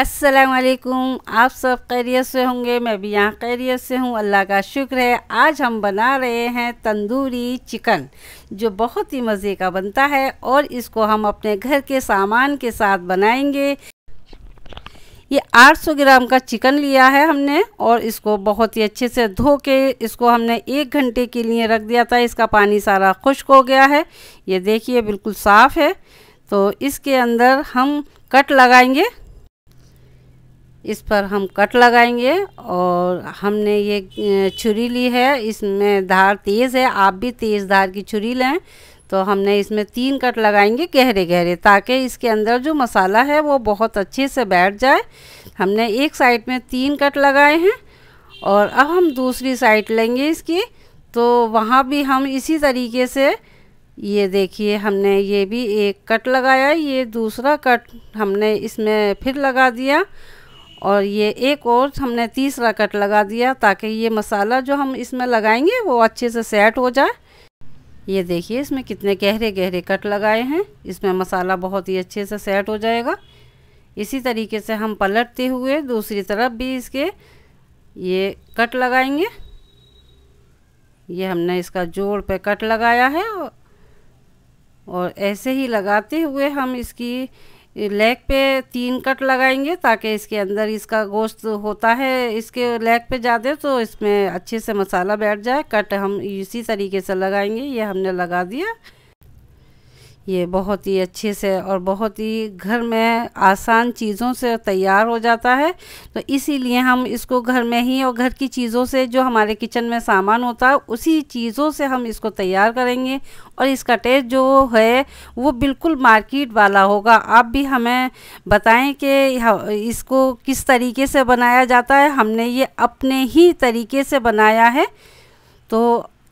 असलकुम आप सब खैरियत से होंगे मैं भी यहाँ खैरियत से हूँ अल्लाह का शुक्र है आज हम बना रहे हैं तंदूरी चिकन जो बहुत ही मज़े का बनता है और इसको हम अपने घर के सामान के साथ बनाएंगे ये 800 ग्राम का चिकन लिया है हमने और इसको बहुत ही अच्छे से धो के इसको हमने एक घंटे के लिए रख दिया था इसका पानी सारा खुश्क हो गया है ये देखिए बिल्कुल साफ़ है तो इसके अंदर हम कट लगाएंगे इस पर हम कट लगाएंगे और हमने ये छुरी ली है इसमें धार तेज़ है आप भी तेज़ धार की छुरी लें तो हमने इसमें तीन कट लगाएंगे गहरे गहरे ताकि इसके अंदर जो मसाला है वो बहुत अच्छे से बैठ जाए हमने एक साइड में तीन कट लगाए हैं और अब हम दूसरी साइड लेंगे इसकी तो वहाँ भी हम इसी तरीके से ये देखिए हमने ये भी एक कट लगाया ये दूसरा कट हमने इसमें फिर लगा दिया और ये एक और हमने तीसरा कट लगा दिया ताकि ये मसाला जो हम इसमें लगाएंगे वो अच्छे से सेट हो जाए ये देखिए इसमें कितने गहरे गहरे कट लगाए हैं इसमें मसाला बहुत ही अच्छे से सेट हो जाएगा इसी तरीके से हम पलटते हुए दूसरी तरफ भी इसके ये कट लगाएंगे ये हमने इसका जोड़ पे कट लगाया है और ऐसे ही लगाते हुए हम इसकी लेग पे तीन कट लगाएंगे ताकि इसके अंदर इसका गोश्त होता है इसके लेग पे ज़्यादा तो इसमें अच्छे से मसाला बैठ जाए कट हम इसी तरीके से लगाएंगे ये हमने लगा दिया ये बहुत ही अच्छे से और बहुत ही घर में आसान चीज़ों से तैयार हो जाता है तो इसीलिए हम इसको घर में ही और घर की चीज़ों से जो हमारे किचन में सामान होता है उसी चीज़ों से हम इसको तैयार करेंगे और इसका टेस्ट जो है वो बिल्कुल मार्केट वाला होगा आप भी हमें बताएं कि इसको किस तरीके से बनाया जाता है हमने ये अपने ही तरीके से बनाया है तो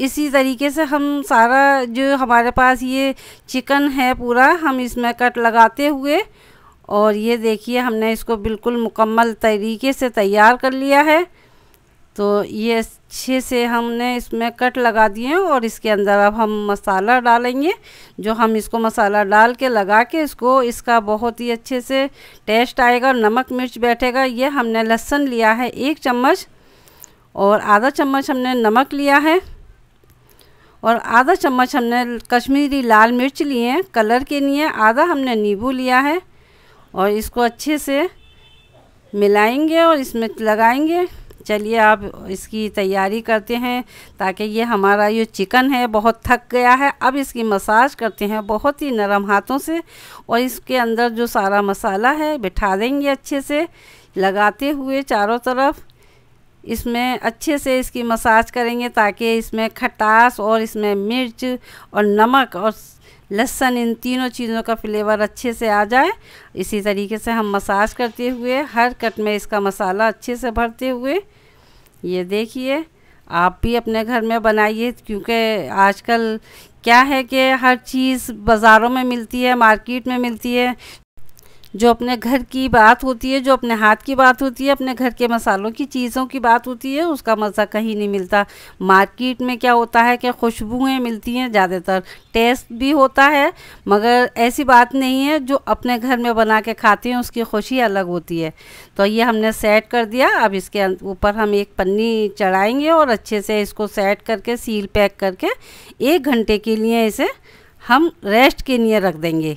इसी तरीके से हम सारा जो हमारे पास ये चिकन है पूरा हम इसमें कट लगाते हुए और ये देखिए हमने इसको बिल्कुल मुकम्मल तरीके से तैयार कर लिया है तो ये अच्छे से हमने इसमें कट लगा दिए और इसके अंदर अब हम मसाला डालेंगे जो हम इसको मसाला डाल के लगा के इसको इसका बहुत ही अच्छे से टेस्ट आएगा नमक मिर्च बैठेगा ये हमने लहसुन लिया है एक चम्मच और आधा चम्मच हमने नमक लिया है और आधा चम्मच हमने कश्मीरी लाल मिर्च लिए हैं कलर के लिए आधा हमने नींबू लिया है और इसको अच्छे से मिलाएंगे और इसमें लगाएंगे चलिए आप इसकी तैयारी करते हैं ताकि ये हमारा ये चिकन है बहुत थक गया है अब इसकी मसाज करते हैं बहुत ही नरम हाथों से और इसके अंदर जो सारा मसाला है बिठा देंगे अच्छे से लगाते हुए चारों तरफ इसमें अच्छे से इसकी मसाज करेंगे ताकि इसमें खटास और इसमें मिर्च और नमक और लहसुन इन तीनों चीज़ों का फ्लेवर अच्छे से आ जाए इसी तरीके से हम मसाज करते हुए हर कट में इसका मसाला अच्छे से भरते हुए ये देखिए आप भी अपने घर में बनाइए क्योंकि आजकल क्या है कि हर चीज़ बाज़ारों में मिलती है मार्केट में मिलती है जो अपने घर की बात होती है जो अपने हाथ की बात होती है अपने घर के मसालों की चीज़ों की बात होती है उसका मज़ा कहीं नहीं मिलता मार्केट में क्या होता है कि खुशबुएँ मिलती हैं ज़्यादातर टेस्ट भी होता है मगर ऐसी बात नहीं है जो अपने घर में बना के खाते हैं उसकी खुशी अलग होती है तो ये हमने सेट कर दिया अब इसके अं-, ऊपर हम एक पन्नी चढ़ाएँगे और अच्छे से इसको सेट करके सील पैक करके एक घंटे के लिए इसे हम रेस्ट के लिए रख देंगे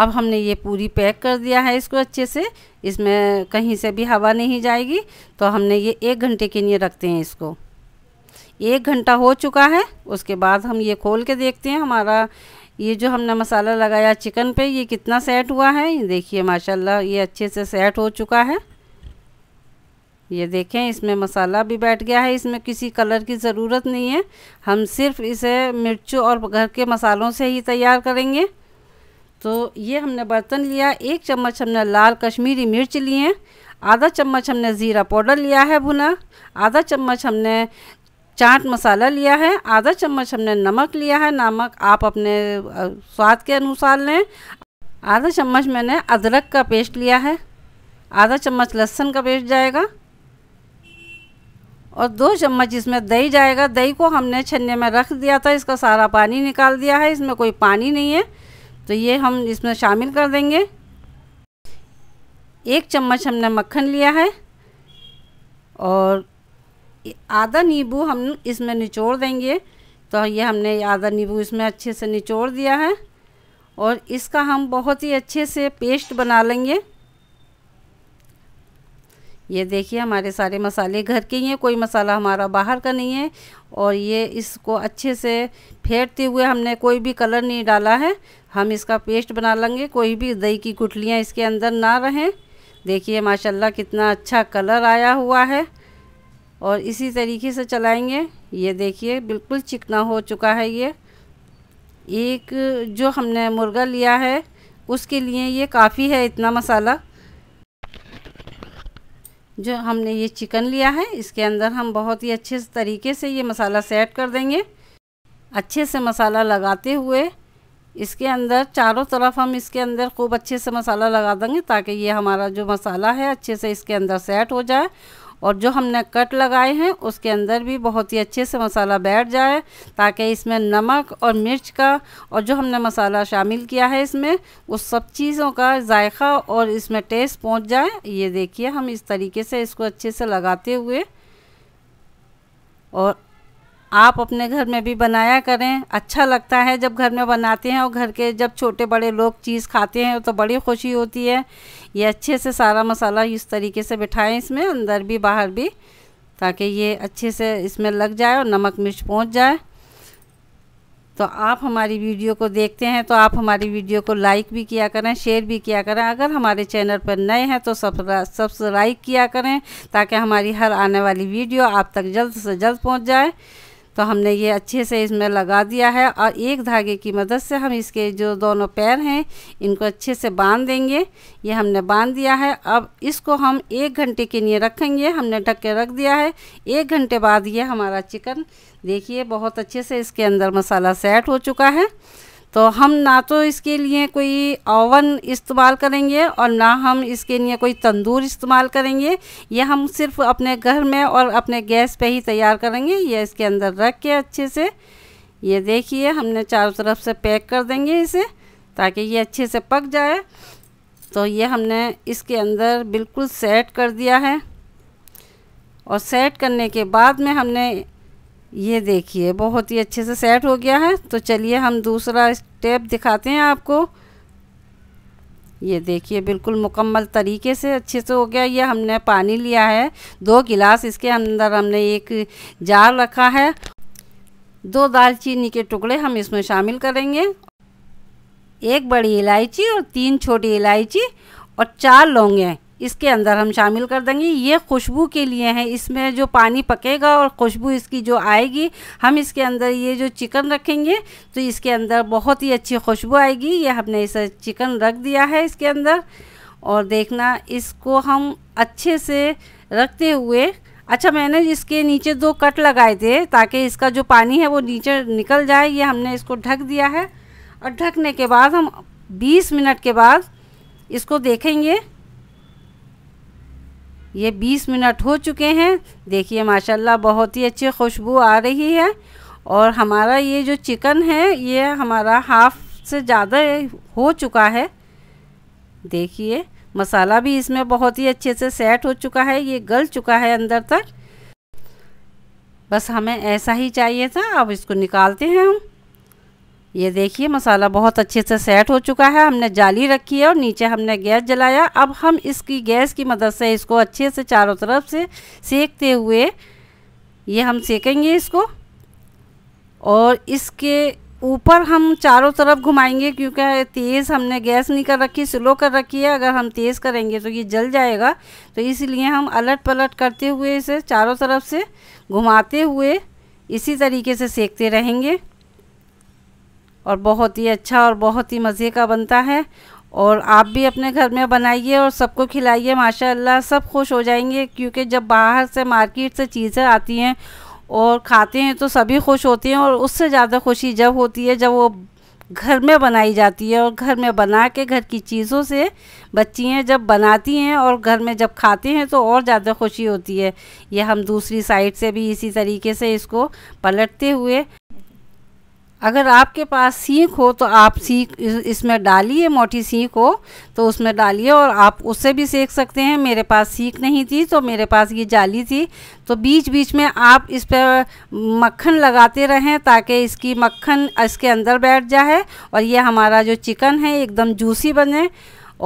अब हमने ये पूरी पैक कर दिया है इसको अच्छे से इसमें कहीं से भी हवा नहीं जाएगी तो हमने ये एक घंटे के लिए रखते हैं इसको एक घंटा हो चुका है उसके बाद हम ये खोल के देखते हैं हमारा ये जो हमने मसाला लगाया चिकन पे ये कितना सेट हुआ है ये देखिए माशाल्लाह ये अच्छे से सेट हो चुका है ये देखें इसमें मसाला भी बैठ गया है इसमें किसी कलर की ज़रूरत नहीं है हम सिर्फ इसे मिर्चों और घर के मसालों से ही तैयार करेंगे तो ये हमने बर्तन लिया एक चम्मच हमने लाल कश्मीरी मिर्च लिए आधा चम्मच हमने ज़ीरा पाउडर लिया है भुना आधा चम्मच हमने चाट मसाला लिया है आधा चम्मच हमने नमक लिया है नमक आप अपने स्वाद के अनुसार लें आधा चम्मच मैंने अदरक का पेस्ट लिया है आधा चम्मच लहसुन का पेस्ट जाएगा और दो चम्मच इसमें दही जाएगा दही को हमने छन्ने में रख दिया था इसका सारा पानी निकाल दिया है इसमें कोई पानी नहीं है तो ये हम इसमें शामिल कर देंगे एक चम्मच हमने मक्खन लिया है और आधा नींबू हम इसमें निचोड़ देंगे तो ये हमने आधा नींबू इसमें अच्छे से निचोड़ दिया है और इसका हम बहुत ही अच्छे से पेस्ट बना लेंगे ये देखिए हमारे सारे मसाले घर के ही हैं कोई मसाला हमारा बाहर का नहीं है और ये इसको अच्छे से फेंटते हुए हमने कोई भी कलर नहीं डाला है हम इसका पेस्ट बना लेंगे कोई भी दही की गुठलियाँ इसके अंदर ना रहें देखिए माशाल्लाह कितना अच्छा कलर आया हुआ है और इसी तरीके से चलाएंगे ये देखिए बिल्कुल चिकना हो चुका है ये एक जो हमने मुर्गा लिया है उसके लिए ये काफ़ी है इतना मसाला जो हमने ये चिकन लिया है इसके अंदर हम बहुत ही अच्छे तरीके से ये मसाला सेट कर देंगे अच्छे से मसाला लगाते हुए इसके अंदर चारों तरफ हम इसके अंदर खूब अच्छे से मसाला लगा देंगे ताकि ये हमारा जो मसाला है अच्छे से इसके अंदर सेट हो जाए और जो हमने कट लगाए हैं उसके अंदर भी बहुत ही अच्छे से मसाला बैठ जाए ताकि इसमें नमक और मिर्च का और जो हमने मसाला शामिल किया है इसमें उस सब चीज़ों का जायका और इसमें टेस्ट पहुंच जाए ये देखिए हम इस तरीके से इसको अच्छे से लगाते हुए और आप अपने घर में भी बनाया करें अच्छा लगता है जब घर में बनाते हैं और घर के जब छोटे बड़े लोग चीज़ खाते हैं तो बड़ी खुशी होती है ये अच्छे से सारा मसाला इस तरीके से बिठाएं इसमें अंदर भी बाहर भी ताकि ये अच्छे से इसमें लग जाए और नमक मिर्च पहुँच जाए तो आप हमारी वीडियो को देखते हैं तो आप हमारी वीडियो को लाइक भी किया करें शेयर भी किया करें अगर हमारे चैनल पर नए हैं तो सब्सक्राइब किया करें ताकि हमारी हर आने वाली वीडियो आप तक जल्द से जल्द पहुँच जाए तो हमने ये अच्छे से इसमें लगा दिया है और एक धागे की मदद से हम इसके जो दोनों पैर हैं इनको अच्छे से बांध देंगे ये हमने बांध दिया है अब इसको हम एक घंटे के लिए रखेंगे हमने ढक के रख दिया है एक घंटे बाद ये हमारा चिकन देखिए बहुत अच्छे से इसके अंदर मसाला सेट हो चुका है तो हम ना तो इसके लिए कोई ओवन इस्तेमाल करेंगे और ना हम इसके लिए कोई तंदूर इस्तेमाल करेंगे ये हम सिर्फ अपने घर में और अपने गैस पे ही तैयार करेंगे ये इसके अंदर रख के अच्छे से ये देखिए हमने चारों तरफ से पैक कर देंगे इसे ताकि ये अच्छे से पक जाए तो ये हमने इसके अंदर बिल्कुल सेट कर दिया है और सेट करने के बाद में हमने ये देखिए बहुत ही अच्छे से सेट हो गया है तो चलिए हम दूसरा स्टेप दिखाते हैं आपको ये देखिए बिल्कुल मुकम्मल तरीके से अच्छे से हो गया ये हमने पानी लिया है दो गिलास इसके अंदर हमने एक जार रखा है दो दालचीनी के टुकड़े हम इसमें शामिल करेंगे एक बड़ी इलायची और तीन छोटी इलायची और चार लौंगे इसके अंदर हम शामिल कर देंगे ये खुशबू के लिए है इसमें जो पानी पकेगा और खुशबू इसकी जो आएगी हम इसके अंदर ये जो चिकन रखेंगे तो इसके अंदर बहुत ही अच्छी खुशबू आएगी ये हमने इसे चिकन रख दिया है इसके अंदर और देखना इसको हम अच्छे से रखते हुए अच्छा मैंने इसके नीचे दो कट लगाए थे ताकि इसका जो पानी है वो नीचे निकल जाए ये हमने इसको ढक दिया है और ढकने के बाद हम 20 मिनट के बाद इसको देखेंगे ये 20 मिनट हो चुके हैं देखिए माशाल्लाह बहुत ही अच्छी खुशबू आ रही है और हमारा ये जो चिकन है ये हमारा हाफ़ से ज़्यादा हो चुका है देखिए मसाला भी इसमें बहुत ही अच्छे से सेट हो चुका है ये गल चुका है अंदर तक बस हमें ऐसा ही चाहिए था अब इसको निकालते हैं हम ये देखिए मसाला बहुत अच्छे से सेट हो चुका है हमने जाली रखी है और नीचे हमने गैस जलाया अब हम इसकी गैस की मदद से इसको अच्छे से चारों तरफ से सेकते हुए ये हम सेकेंगे इसको और इसके ऊपर हम चारों तरफ घुमाएंगे क्योंकि तेज़ हमने गैस नहीं कर रखी स्लो कर रखी है अगर हम तेज़ करेंगे तो ये जल जाएगा तो इसलिए हम अलट पलट करते हुए इसे चारों तरफ से घुमाते हुए इसी तरीके से सेकते रहेंगे और बहुत ही अच्छा और बहुत ही मज़े का बनता है और आप भी अपने घर में बनाइए और सबको खिलाइए माशाल्लाह सब खुश हो जाएंगे क्योंकि जब बाहर से मार्केट से चीज़ें आती हैं और खाते हैं तो सभी खुश होते हैं और उससे ज़्यादा खुशी जब होती है जब वो घर में बनाई जाती है और घर में बना के घर की चीज़ों से बच्चियाँ जब बनाती हैं और घर में जब खाते हैं तो और ज़्यादा खुशी होती है यह हम दूसरी साइड से भी इसी तरीके से इसको पलटते हुए अगर आपके पास सीख हो तो आप सीख इसमें डालिए मोटी सीख हो तो उसमें डालिए और आप उससे भी सेक सकते हैं मेरे पास सीख नहीं थी तो मेरे पास ये जाली थी तो बीच बीच में आप इस पर मक्खन लगाते रहें ताकि इसकी मक्खन इसके अंदर बैठ जाए और ये हमारा जो चिकन है एकदम जूसी बने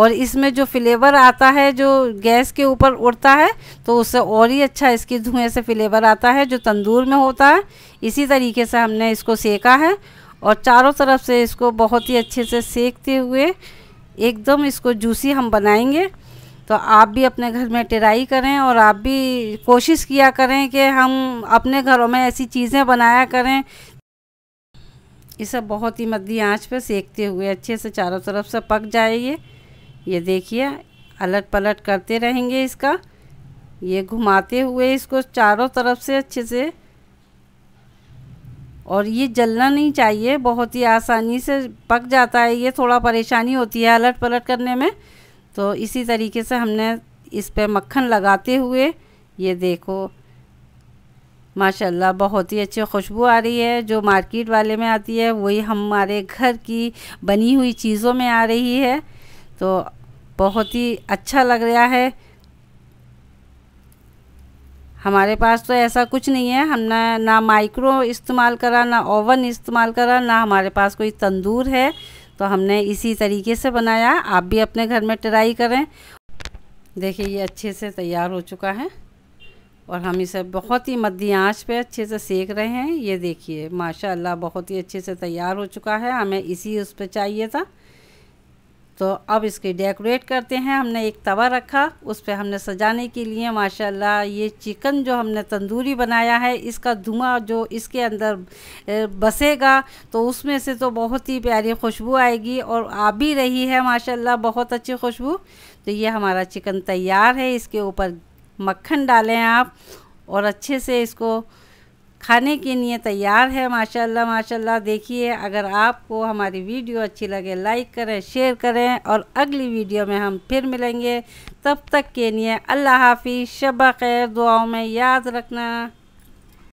और इसमें जो फ्लेवर आता है जो गैस के ऊपर उड़ता है तो उससे और ही अच्छा इसकी धुएँ से फ्लेवर आता है जो तंदूर में होता है इसी तरीके से हमने इसको सेका है और चारों तरफ से इसको बहुत ही अच्छे से सेकते हुए एकदम इसको जूसी हम बनाएंगे तो आप भी अपने घर में ट्राई करें और आप भी कोशिश किया करें कि हम अपने घरों में ऐसी चीज़ें बनाया करें इसे बहुत ही मध्य आंच पर सेकते हुए अच्छे से चारों तरफ से पक जाएगी ये देखिए अलट पलट करते रहेंगे इसका ये घुमाते हुए इसको चारों तरफ से अच्छे से और ये जलना नहीं चाहिए बहुत ही आसानी से पक जाता है ये थोड़ा परेशानी होती है अलट पलट करने में तो इसी तरीके से हमने इस पर मक्खन लगाते हुए ये देखो माशाल्लाह बहुत ही अच्छी खुशबू आ रही है जो मार्केट वाले में आती है वही हमारे घर की बनी हुई चीज़ों में आ रही है तो बहुत ही अच्छा लग रहा है हमारे पास तो ऐसा कुछ नहीं है हमने ना माइक्रो इस्तेमाल करा ना ओवन इस्तेमाल करा ना हमारे पास कोई तंदूर है तो हमने इसी तरीके से बनाया आप भी अपने घर में ट्राई करें देखिए ये अच्छे से तैयार हो चुका है और हम इसे बहुत ही मध्य आँच पे अच्छे से सेक रहे हैं ये देखिए माशाल्लाह बहुत ही अच्छे से तैयार हो चुका है हमें इसी उस पर चाहिए था तो अब इसके डेकोरेट करते हैं हमने एक तवा रखा उस पर हमने सजाने के लिए माशाल्लाह ये चिकन जो हमने तंदूरी बनाया है इसका धुआं जो इसके अंदर बसेगा तो उसमें से तो बहुत ही प्यारी खुशबू आएगी और आ भी रही है माशाल्लाह बहुत अच्छी खुशबू तो ये हमारा चिकन तैयार है इसके ऊपर मक्खन डालें आप और अच्छे से इसको खाने के लिए तैयार है माशाल्लाह माशाल्लाह देखिए अगर आपको हमारी वीडियो अच्छी लगे लाइक करें शेयर करें और अगली वीडियो में हम फिर मिलेंगे तब तक के लिए अल्लाह हाफि शब खैर दुआओं में याद रखना